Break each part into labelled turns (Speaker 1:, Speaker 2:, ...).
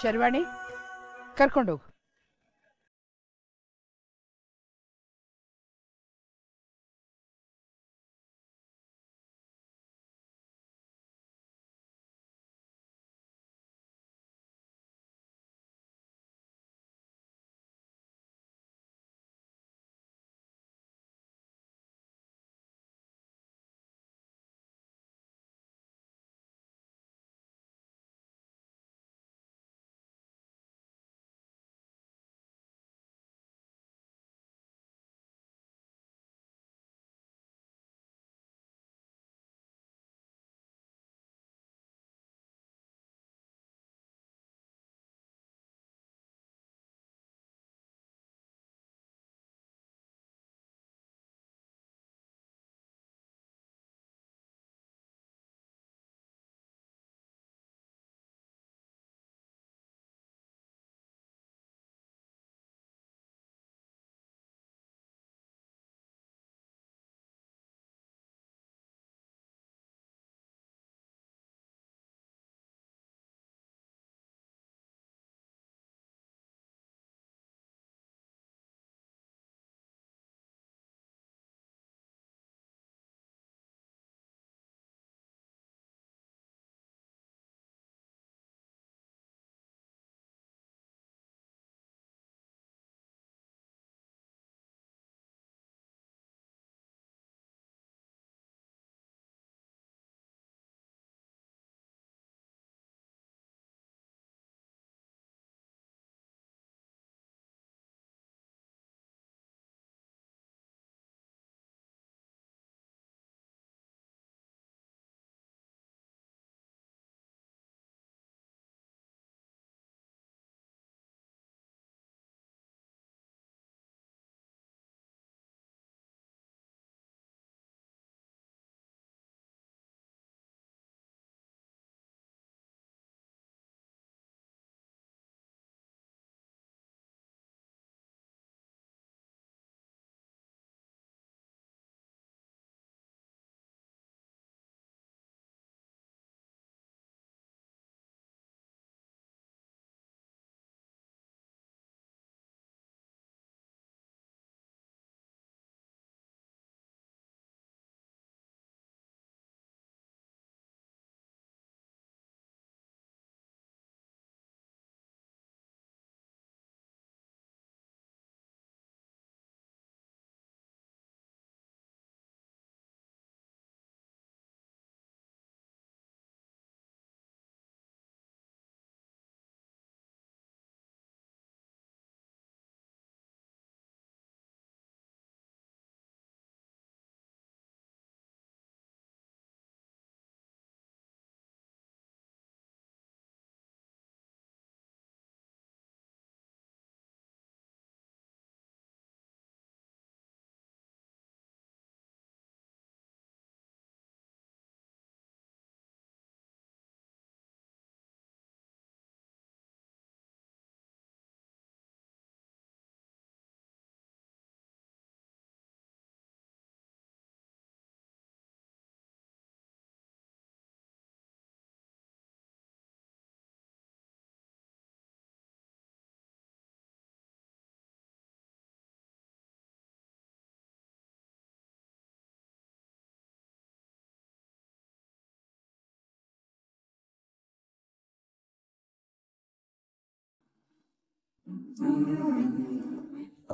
Speaker 1: ಶರ್ವಾಣಿ ಕರ್ಕೊಂಡೋಗು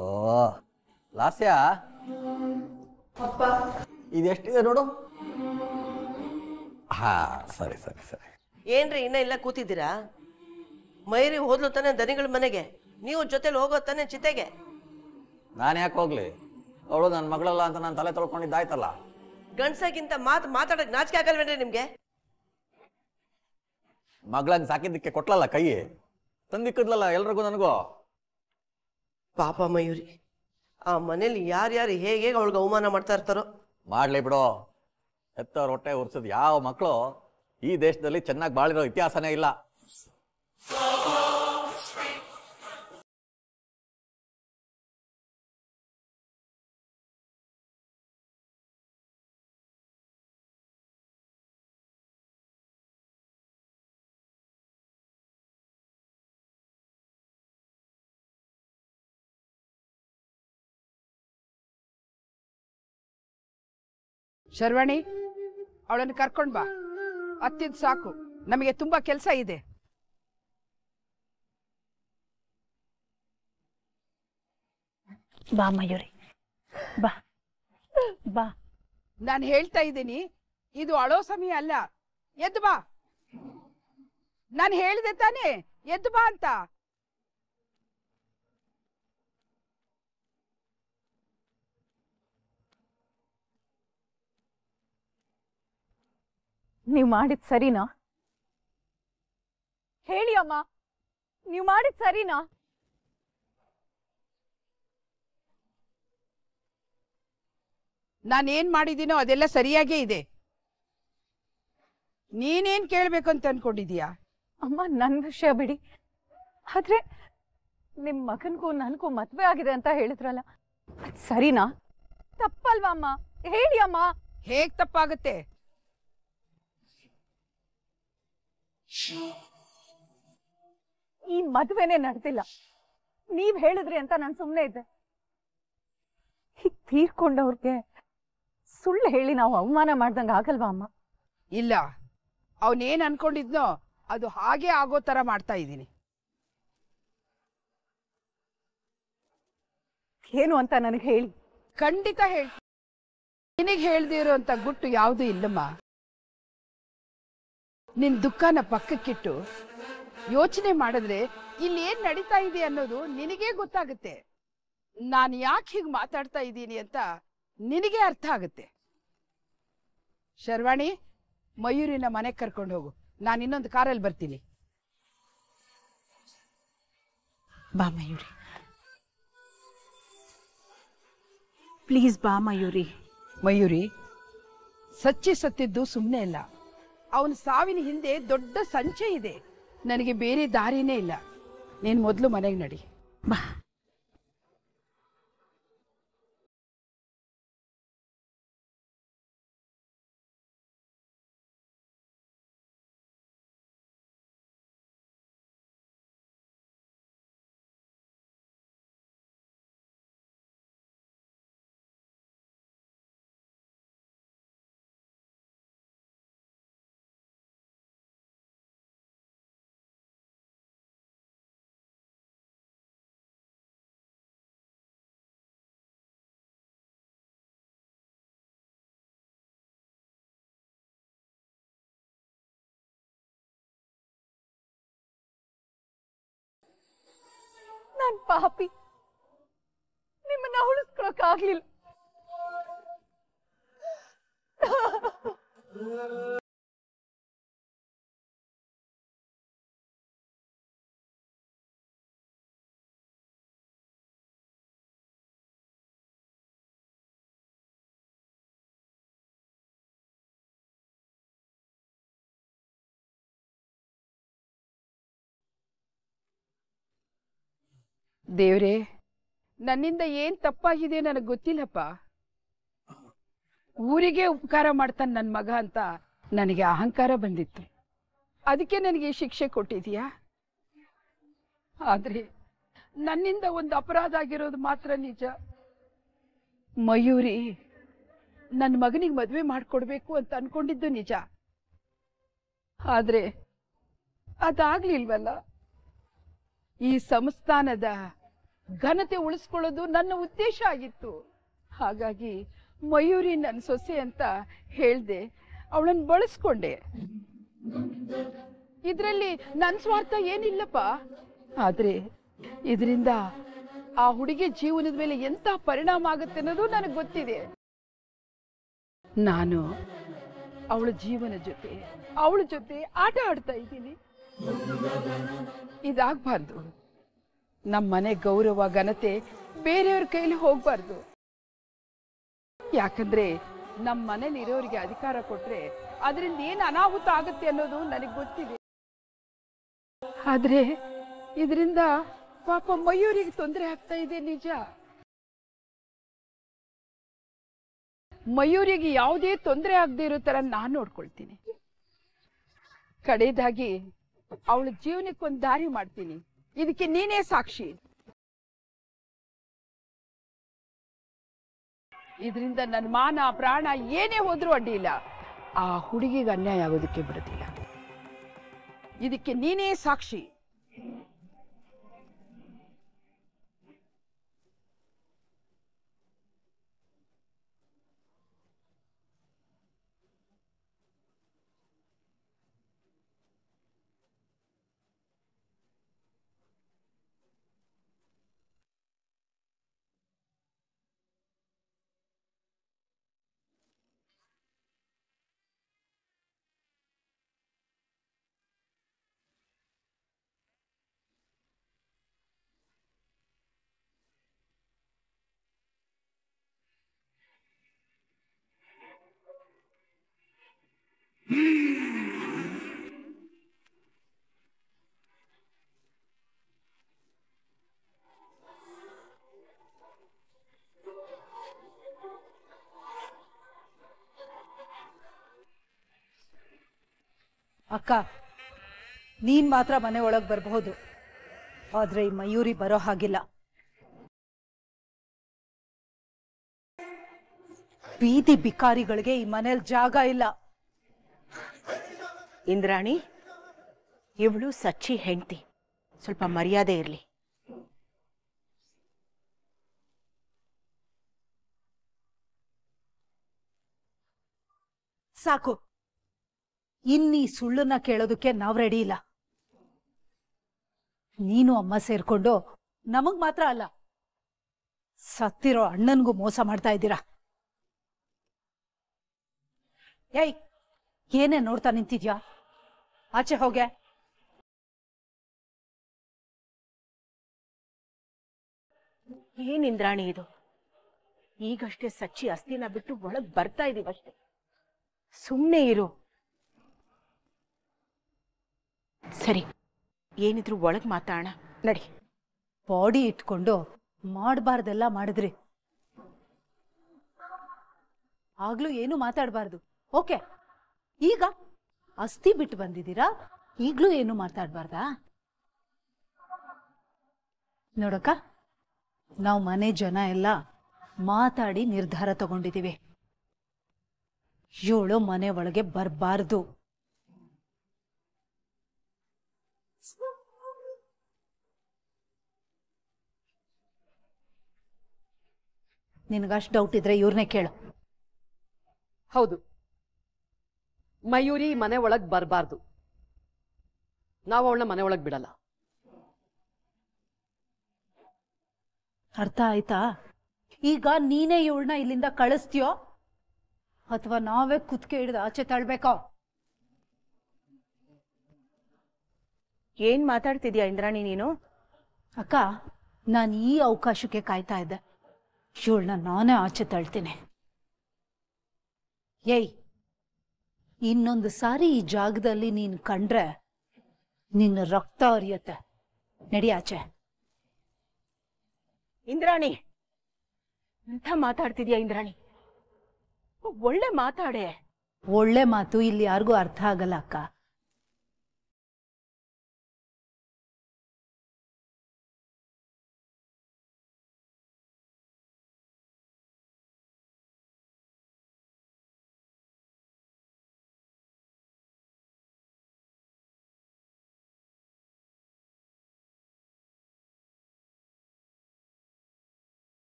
Speaker 1: ಓ
Speaker 2: ಇದೆಷ್ಟಿದೆ ನೋಡು ಹಾ ಸರಿ ಸರಿ ಸರಿ ಏನ್ರಿ ಇನ್ನ ಇಲ್ಲ ಕೂತಿದ್ದೀರಾ ಮೈರಿ ಹೋದ್ಲು ತಾನೆ ದನಿಗಳ ಮನೆಗೆ ನೀವು ಜೊತೆಲಿ ಹೋಗೋ ತಾನೆ ಚಿತೆಗೆ ನಾನು ಯಾಕೆ ಹೋಗ್ಲಿ ಅವಳು ನನ್ನ ಮಗಳಲ್ಲ ಅಂತ ನಾನು ತಲೆ ತೊಳ್ಕೊಂಡಿದ್ದಾಯ್ತಲ್ಲ ಗಂಡಸಗಿಂತ ಮಾತು ಮಾತಾಡಕ್ ನಾಚಿಕೆ ಆಗಲ್ವೇನ್ರಿ ನಿಮ್ಗೆ ಮಗಳನ್ನ ಸಾಕಿದ್ದಕ್ಕೆ ಕೊಟ್ಲಲ್ಲ ಕೈ ತಂದಿಕ್ಕದ್ಲಲ್ಲ ಎಲ್ರಿಗೂ ನನಗೂ ಪಾಪ ಮಯೂರಿ ಆ ಮನೇಲಿ ಯಾರ್ಯಾರು ಹೇಗೆ ಅವಳಿಗೆ ಅವಮಾನ ಮಾಡ್ತಾ ಇರ್ತಾರೋ ಮಾಡ್ಲಿ ಬಿಡು ಹೆತ್ತವ್ರ ಹೊಟ್ಟೆ ಉರ್ಸದ್ ಯಾವ ಮಕ್ಕಳು ಈ ದೇಶದಲ್ಲಿ
Speaker 1: ಚೆನ್ನಾಗಿ ಬಾಳಿರೋ ಇತಿಹಾಸನೇ ಇಲ್ಲ ಶರ್ವಣಿ ಅವಳನ್ನು ಕರ್ಕೊಂಡ್ ಬಾ ಸಾಕು
Speaker 3: ನಮಗೆ ತುಂಬಾ ಕೆಲಸ ಇದೆ ಬಾ ಮಯೂರಿ ಬಾ ಬಾ ನಾನು ಹೇಳ್ತಾ ಇದ್ದೀನಿ ಇದು ಅಳೋ ಸಮಯ ಅಲ್ಲ ಎದ್ದು ಬಾ ನಾನು ಹೇಳಿದೆ ತಾನೇ ಎದ್ದು ಬಾ ಅಂತ
Speaker 2: ನೀವು ಮಾಡಿದ್ ಸರಿನಾ
Speaker 1: ಹೇಳಿ ಅಮ್ಮ ನೀವು ಮಾಡಿದ್ ಸರಿನಾ
Speaker 3: ನಾನೇನ್ ಮಾಡಿದ್ದೀನೋ ಅದೆಲ್ಲ ಸರಿಯಾಗೇ ಇದೆ ನೀನೇನ್ ಅಂತ ಅನ್ಕೊಂಡಿದೀಯಾ ಅಮ್ಮ ನನ್ ವಿಷಯ ಬಿಡಿ ಆದ್ರೆ
Speaker 2: ನಿಮ್ ಮಗನ್ಗೂ ನನ್ಗೂ ಮದ್ವೆ ಆಗಿದೆ ಅಂತ ಹೇಳಿದ್ರಲ್ಲ
Speaker 3: ಅದ್ ಸರಿನಾ
Speaker 1: ತಪ್ಪಲ್ವಾ ಅಮ್ಮ
Speaker 3: ಹೇಳಿ ಅಮ್ಮ ಹೇಗ್ ತಪ್ಪಾಗುತ್ತೆ
Speaker 2: ಈ ಮದುವೆನೆ ನಡೆದಿಲ್ಲ ನೀವ್ ಹೇಳಿದ್ರಿ ಅಂತ ನಾನು ಸುಮ್ಮನೆ ಇದ್ದೆ ಹೀಗ್ ತೀರ್ಕೊಂಡವ್ರಿಗೆ
Speaker 3: ಸುಳ್ಳು ಹೇಳಿ ನಾವು ಅವಮಾನ ಮಾಡ್ದಂಗ ಆಗಲ್ವಾ ಅಮ್ಮ ಇಲ್ಲ ಅವನೇನ್ ಅನ್ಕೊಂಡಿದ್ನೋ ಅದು ಹಾಗೆ ಆಗೋ ತರ ಮಾಡ್ತಾ ಇದ್ದೀನಿ
Speaker 1: ಏನು ಅಂತ ನನಗೆ ಹೇಳಿ ಖಂಡಿತ ಹೇಳಿ ನಿನಗೆ ಹೇಳ್ದಿರೋ ಅಂತ ಗುಟ್ಟು ಯಾವುದು ಇಲ್ಲಮ್ಮ ನಿನ್
Speaker 3: ದುಃಖನ ಪಕ್ಕಕ್ಕಿಟ್ಟು ಯೋಚನೆ ಮಾಡಿದ್ರೆ ಇಲ್ಲಿ ಏನ್ ನಡೀತಾ ಇದೆ ಅನ್ನೋದು ನಿನಗೇ ಗೊತ್ತಾಗುತ್ತೆ ನಾನು ಯಾಕೆ ಹೀಗೆ ಮಾತಾಡ್ತಾ ಇದ್ದೀನಿ ಅಂತ ನಿನಗೆ ಅರ್ಥ ಆಗುತ್ತೆ ಶರ್ವಾಣಿ ಮಯೂರಿನ ಮನೆಗೆ ಕರ್ಕೊಂಡು ಹೋಗು ನಾನು ಇನ್ನೊಂದು ಕಾರಲ್ಲಿ ಬರ್ತೀನಿ ಬಾ ಮಯೂರಿ ಪ್ಲೀಸ್ ಬಾ ಮಯೂರಿ ಮಯೂರಿ ಸಚ್ಚಿ ಸತ್ತಿದ್ದು ಸುಮ್ಮನೆ ಇಲ್ಲ ಅವನ ಸಾವಿನ ಹಿಂದೆ ದೊಡ್ಡ ಸಂಚೆ ಇದೆ ನನಗೆ ಬೇರೆ ದಾರಿನೇ ಇಲ್ಲ ನೀನು ಮೊದಲು ಮನೆಗೆ ನಡಿ ಬಾ
Speaker 1: ನಾನ್ ಪಾಪಿ ನಿಮ್ಮನ್ನ ಉಳಿಸ್ಕೊಳಕ್ಕಾಗ್ಲಿಲ್ಲ
Speaker 3: ದೇವ್ರೆ ನನ್ನಿಂದ ಏನ್ ತಪ್ಪಾಗಿದೆ ನನಗೆ ಗೊತ್ತಿಲ್ಲಪ್ಪ ಊರಿಗೆ ಉಪಕಾರ ಮಾಡ್ತಾನೆ ನನ್ನ ಮಗ ಅಂತ ನನಗೆ ಅಹಂಕಾರ ಬಂದಿತ್ತು ಅದಕ್ಕೆ ನನಗೆ ಶಿಕ್ಷೆ ಕೊಟ್ಟಿದೀಯಾ ಆದ್ರೆ ನನ್ನಿಂದ ಒಂದು ಅಪರಾಧ ಆಗಿರೋದು ಮಾತ್ರ ನಿಜ ಮಯೂರಿ ನನ್ನ ಮಗನಿಗೆ ಮದುವೆ ಮಾಡಿಕೊಡ್ಬೇಕು ಅಂತ ಅನ್ಕೊಂಡಿದ್ದು ನಿಜ ಆದ್ರೆ ಅದಾಗ್ಲಿಲ್ವಲ್ಲ ಈ ಸಂಸ್ಥಾನದ ಘನತೆ ಉಳಿಸ್ಕೊಳ್ಳೋದು ನನ್ನ ಉದ್ದೇಶ ಆಗಿತ್ತು ಹಾಗಾಗಿ ಮಯೂರಿ ನನ್ನ ಸೊಸೆ ಅಂತ ಹೇಳ್ದೆ ಅವಳನ್ನ ಬಳಸ್ಕೊಂಡೆ ಇದರಲ್ಲಿ ನನ್ನ ಸ್ವಾರ್ಥ ಏನಿಲ್ಲಪ್ಪ ಆದ್ರೆ ಇದರಿಂದ ಆ ಹುಡುಗಿ ಜೀವನದ ಮೇಲೆ ಎಂತ ಪರಿಣಾಮ ಆಗುತ್ತೆ ಅನ್ನೋದು ನನಗೆ ಗೊತ್ತಿದೆ ನಾನು ಅವಳ ಜೀವನ ಜೊತೆ ಅವಳ ಜೊತೆ ಆಟ ಆಡ್ತಾ ಇದ್ದೀನಿ ಇದಾಗಬಾರ್ದು ನಮ್ಮ ಮನೆ ಗೌರವ ಘನತೆ ಬೇರೆಯವ್ರ ಕೈಲಿ ಹೋಗ್ಬಾರ್ದು ಯಾಕಂದ್ರೆ ನಮ್ಮ ಮನೇಲಿರೋರಿಗೆ ಅಧಿಕಾರ ಕೊಟ್ರೆ ಅದರಿಂದ ಏನು ಅನಾಹುತ ಆಗುತ್ತೆ ಅನ್ನೋದು ನನಗೆ
Speaker 1: ಗೊತ್ತಿದೆ ಆದ್ರೆ ಇದರಿಂದ ಪಾಪ ಮಯೂರಿಗೆ ತೊಂದರೆ ಆಗ್ತಾ ಇದೆ ನಿಜ
Speaker 3: ಮಯೂರಿಗೆ ಯಾವುದೇ ತೊಂದರೆ ಆಗದೆ ಇರೋ ತರ ನಾನು ನೋಡ್ಕೊಳ್ತೀನಿ
Speaker 1: ಕಡೆಯದಾಗಿ ಅವಳ ಜೀವನಕ್ಕೊಂದು ದಾರಿ ಮಾಡ್ತೀನಿ ಇದಕ್ಕೆ ನೀನೇ ಸಾಕ್ಷಿ ಇದರಿಂದ ನನ್ನ ಮಾನ ಪ್ರಾಣ ಏನೇ ಹೋದ್ರೂ ಅಡ್ಡಿಲ್ಲ ಆ ಹುಡುಗಿಗೆ ಅನ್ಯಾಯ ಆಗೋದಕ್ಕೆ ಬಿಡುತ್ತಿಲ್ಲ
Speaker 3: ಇದಕ್ಕೆ ನೀನೇ ಸಾಕ್ಷಿ
Speaker 2: ಅಕ್ಕ ನೀನ್ ಮಾತ್ರ ಮನೆ ಒಳಗ್ ಬರಬಹುದು ಆದ್ರೆ ಈ ಮಯೂರಿ ಬರೋ ಹಾಗಿಲ್ಲ ಬೀದಿ ಬಿಕಾರಿಗಳಿಗೆ ಈ ಮನೇಲಿ ಜಾಗ ಇಲ್ಲ ಇಂದ್ರಾಣಿ ಇವಳು ಸಚ್ಚಿ ಹೆಂಡತಿ ಸ್ವಲ್ಪ ಮರ್ಯಾದೆ ಇರಲಿ ಸಾಕು ಇನ್ನೀ ಸುಳ್ಳನ್ನ ಕೇಳೋದಕ್ಕೆ ನಾವು ರೆಡಿ ಇಲ್ಲ ನೀನು ಅಮ್ಮ ಸೇರ್ಕೊಂಡು ನಮಗ್ ಮಾತ್ರ ಅಲ್ಲ ಸತ್ತಿರೋ ಅಣ್ಣನ್ಗೂ ಮೋಸ ಮಾಡ್ತಾ ಇದ್ದೀರಾ
Speaker 1: ಏಯ್ ಏನೇ ನೋಡ್ತಾ ನಿಂತಿದ್ಯಾ ಆಚೆ ಹೋಗೆ ಏನಿಂದ್ರಾಣಿ ಇದು ಈಗಷ್ಟೇ ಸಚ್ಚಿ ಅಸ್ತಿನ ಬಿಟ್ಟು
Speaker 2: ಒಳಗ್ ಬರ್ತಾ ಅಷ್ಟೇ ಸುಮ್ಮನೆ ಇರು ಸರಿ ಏನಿದ್ರು ಒಳಗ್ ಮಾತಾಡ ನಡಿ ಬಾಡಿ ಇಟ್ಕೊಂಡು ಮಾಡಬಾರ್ದೆಲ್ಲ ಮಾಡಿದ್ರಿ ಆಗ್ಲೂ ಏನು ಮಾತಾಡಬಾರ್ದು ಓಕೆ ಈಗ ಅಸ್ತಿ ಬಿಟ್ಟು ಬಂದಿದ್ದೀರಾ ಈಗಲೂ ಏನು ಮಾತಾಡಬಾರ್ದಾ ನೋಡಕ್ಕ ನಾವು ಮನೆ ಜನ ಎಲ್ಲ ಮಾತಾಡಿ ನಿರ್ಧಾರ ತಗೊಂಡಿದ್ದೀವಿ ಏಳು ಮನೆ ಒಳಗೆ ಬರಬಾರ್ದು ನಿನಗಷ್ಟು ಡೌಟ್ ಇದ್ರೆ ಇವ್ರನ್ನೇ ಕೇಳು
Speaker 3: ಹೌದು ಮಯೂರಿ ಮನೆ ಒಳಗೆ ಬರಬಾರ್ದು ನಾವು ಅವಳನ್ನ ಮನೆ ಒಳಗೆ ಬಿಡಲ್ಲ
Speaker 2: ಅರ್ಥ ಆಯ್ತಾ ಈಗ ನೀನೇ ಇವಳನ್ನ ಇಲ್ಲಿಂದ ಕಳಿಸ್ತೀಯೋ ಅಥವಾ ನಾವೇ ಕುತ್ಕೆ ಹಿಡಿದು ಆಚೆ ತಳ್ಬೇಕೋ ಏನ್ ಮಾತಾಡ್ತಿದ್ಯಾ ಇಂದ್ರಾಣಿ ನೀನು ಅಕ್ಕ ನಾನು ಈ ಅವಕಾಶಕ್ಕೆ ಕಾಯ್ತಾ ಇದ್ದೆ ಇವಳನ್ನ ನಾನೇ ಆಚೆ ತಳ್ತೀನಿ ಏಯ್ ಇನ್ನೊಂದು ಸಾರಿ ಈ ಜಾಗದಲ್ಲಿ ನೀನು ಕಂಡ್ರೆ ನಿನ್ನ ರಕ್ತ ಅರಿಯತ್ತೆ ನಡಿಯಾಚೆ ಇಂದ್ರಾಣಿ ಎಂಥ ಮಾತಾಡ್ತಿದ್ಯಾ ಇಂದ್ರಾಣಿ
Speaker 1: ಒಳ್ಳೆ ಮಾತಾಡೆ ಒಳ್ಳೆ ಮಾತು ಇಲ್ಲಿ ಯಾರಿಗೂ ಅರ್ಥ ಆಗಲ್ಲ ಅಕ್ಕ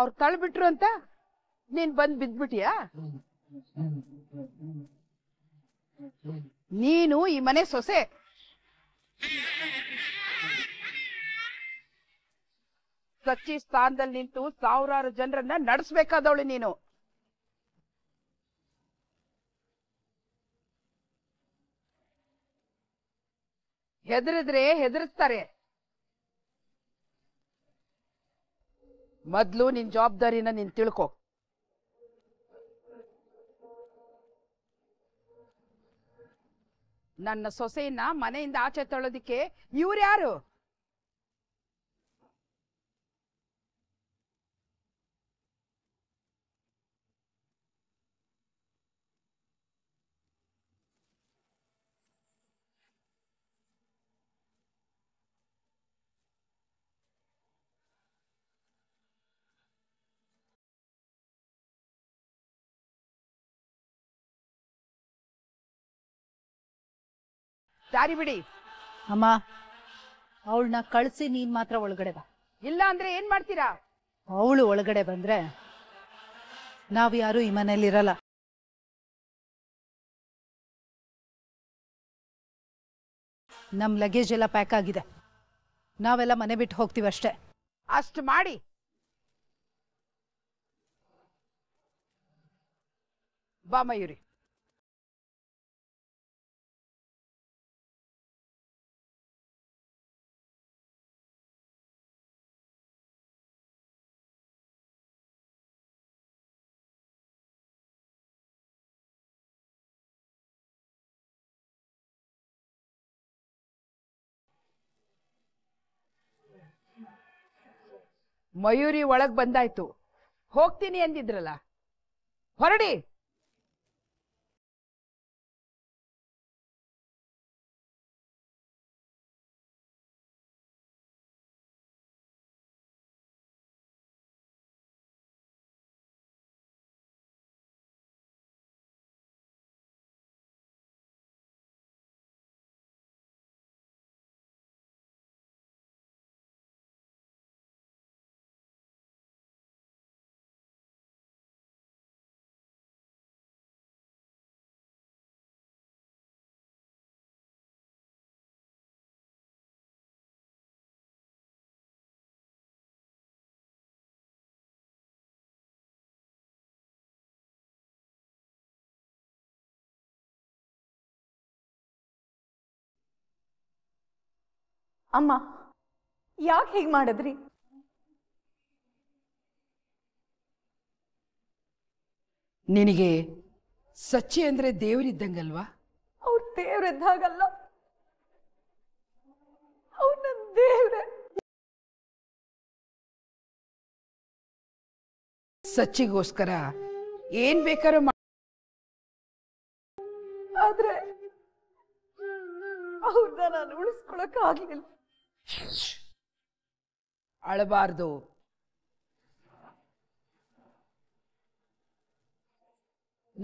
Speaker 3: ಅವ್ರು ತಳ್ಬಿಟ್ರು ಅಂತ ನೀನ್ ಬಂದ್ ಬಿದ್ಬಿಟಿಯಾ ನೀನು ಈ ಮನೆ ಸೊಸೆ ಸಚ್ಚಿ ಸ್ಥಾನದಲ್ಲಿ ನಿಂತು ಸಾವಿರಾರು ಜನರನ್ನ ನಡೆಸ್ಬೇಕಾದವಳು ನೀನು ಹೆದರಿದ್ರೆ ಹೆದರಿಸ್ತಾರೆ ಮೊದ್ಲು ನಿನ್ ಜವಾಬ್ದಾರಿನ ನೀನ್ ತಿಳ್ಕೊ ನನ್ನ ಸೊಸೆಯನ್ನ ಮನೆಯಿಂದ ಆಚೆ ತಳ್ಳೋದಿಕ್ಕೆ ಇವ್ರು ಯಾರು
Speaker 1: ದಾರಿ ಬಿಡಿ ಅಮ್ಮ ಅವಳನ್ನ ಕಳಿಸಿ ನೀನ್ ಮಾತ್ರ ಒಳಗಡೆ ಬಾ
Speaker 3: ಇಲ್ಲ ಅಂದ್ರೆ ಏನ್ ಮಾಡ್ತೀರಾ
Speaker 1: ಅವಳು ಒಳಗಡೆ ಬಂದ್ರೆ ನಾವ್ ಯಾರು ಈ ಮನೇಲಿ ಇರಲ್ಲ ನಮ್ ಲಗೇಜ್ ಎಲ್ಲ ಪ್ಯಾಕ್ ಆಗಿದೆ ನಾವೆಲ್ಲ ಮನೆ ಬಿಟ್ಟು ಹೋಗ್ತೀವಿ ಅಷ್ಟೇ ಅಷ್ಟು ಮಾಡಿ ಬಾ ಮಯೂರಿ ಮಯೂರಿ ಒಳಗ್ ಬಂದಾಯ್ತು ಹೋಗ್ತೀನಿ ಅಂದಿದ್ರಲ್ಲ ಹೊರಡಿ ಅಮ್ಮ ಯಾಕೆ ಹೀಗೆ ಮಾಡಿದ್ರಿ
Speaker 3: ನಿನಗೆ ಸಚ್ಚಿ ಅಂದ್ರೆ ದೇವರಿದ್ದಂಗಲ್ವಾ
Speaker 1: ಅವ್ರು ದೇವರಿದ್ದಾಗಲ್ಲ ಅವ್ನ ದೇವ್ರೆ ಸಚ್ಚಿಗೋಸ್ಕರ ಏನ್ ಬೇಕಾದ್ರೂ ಆದ್ರೆ ಅವ್ರನ್ನ ನಾನು
Speaker 3: ಉಳಿಸ್ಕೊಳಕ್ ಆಗ್ಲಿಲ್ಲ ಅಳಬಾರ್ದು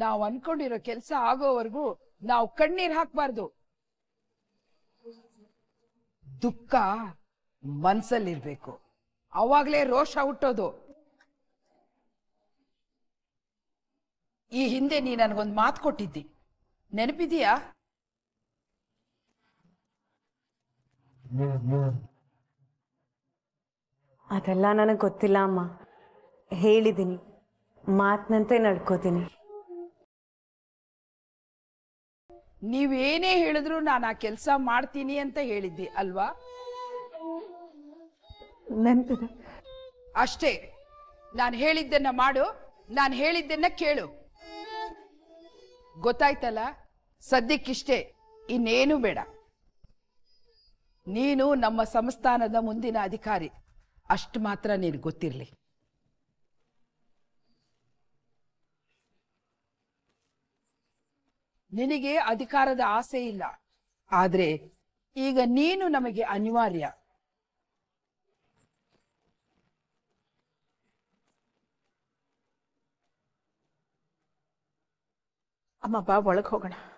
Speaker 3: ನಾವು ಅನ್ಕೊಂಡಿರೋ ಕೆಲಸ ಆಗೋವರೆಗೂ ನಾವು ಕಣ್ಣೀರ್ ಹಾಕ್ಬಾರ್ದು ದುಃಖ ಮನ್ಸಲ್ಲಿರ್ಬೇಕು ಅವಾಗ್ಲೇ ರೋಷ ಹುಟ್ಟೋದು ಈ ಹಿಂದೆ ನೀ ನನ್ಗೊಂದು ಮಾತು ಕೊಟ್ಟಿದ್ದಿ ನೆನಪಿದೀಯಾ ಅದೆಲ್ಲ ನನಗೆ ಗೊತ್ತಿಲ್ಲ
Speaker 2: ಅಮ್ಮ ಹೇಳಿದ್ದೀನಿ ಮಾತಿನಂತೆ ನಡ್ಕೋತೀನಿ
Speaker 3: ನೀವೇನೇ ಹೇಳಿದ್ರು ನಾನು ಆ ಕೆಲಸ ಮಾಡ್ತೀನಿ ಅಂತ ಹೇಳಿದ್ದೆ ಅಲ್ವಾ ನಂತರ ಅಷ್ಟೇ ನಾನು ಹೇಳಿದ್ದನ್ನ ಮಾಡು ನಾನು ಹೇಳಿದ್ದನ್ನ ಕೇಳು ಗೊತ್ತಾಯ್ತಲ್ಲ ಸದ್ಯಕ್ಕಿಷ್ಟೇ ಇನ್ನೇನು ಬೇಡ ನೀನು ನಮ್ಮ ಸಂಸ್ಥಾನದ ಮುಂದಿನ ಅಧಿಕಾರಿ ಅಷ್ಟು ಮಾತ್ರ ನೀನು ಗೊತ್ತಿರಲಿ ನಿನಗೆ ಅಧಿಕಾರದ ಆಸೆ ಇಲ್ಲ ಆದರೆ ಈಗ ನೀನು ನಮಗೆ ಅನಿವಾರ್ಯ
Speaker 1: ಅಮ್ಮ ಬಾ ಒಳಗೆ ಹೋಗೋಣ